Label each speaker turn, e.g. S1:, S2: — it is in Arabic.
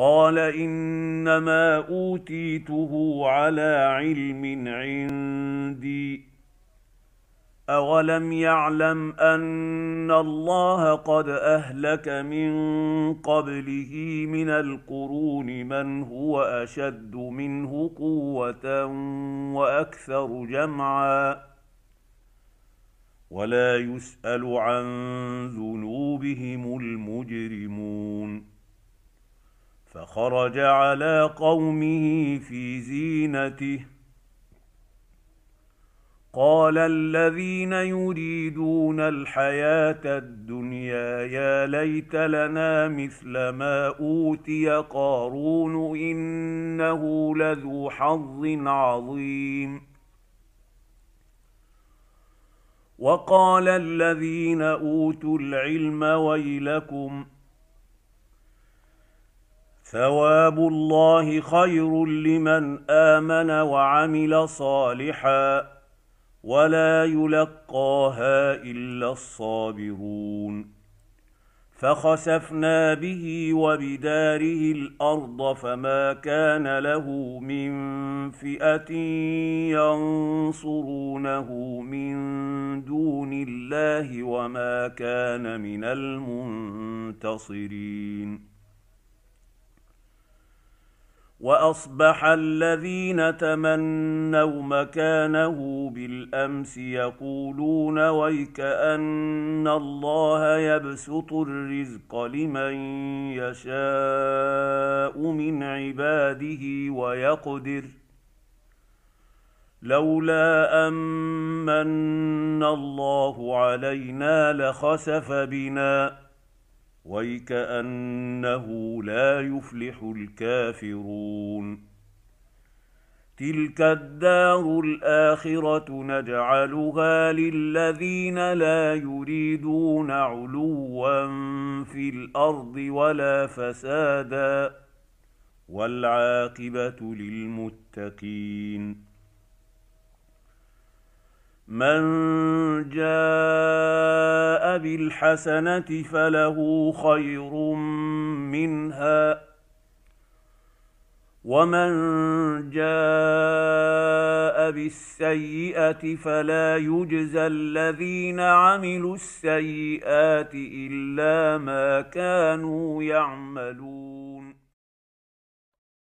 S1: قال انما اوتيته على علم عندي اولم يعلم ان الله قد اهلك من قبله من القرون من هو اشد منه قوه واكثر جمعا ولا يسال عن ذنوبه خرج على قومه في زينته قال الذين يريدون الحياه الدنيا يا ليت لنا مثل ما اوتي قارون انه لذو حظ عظيم وقال الذين اوتوا العلم ويلكم ثواب الله خير لمن امن وعمل صالحا ولا يلقاها الا الصابرون فخسفنا به وبداره الارض فما كان له من فئه ينصرونه من دون الله وما كان من المنتصرين واصبح الذين تمنوا مكانه بالامس يقولون ويك ان الله يبسط الرزق لمن يشاء من عباده ويقدر لولا امن الله علينا لخسف بنا ويكانه لا يفلح الكافرون تلك الدار الاخره نجعلها للذين لا يريدون علوا في الارض ولا فسادا والعاقبه للمتقين من جاء بالحسنه فله خير منها ومن جاء بالسيئه فلا يجزى الذين عملوا السيئات الا ما كانوا يعملون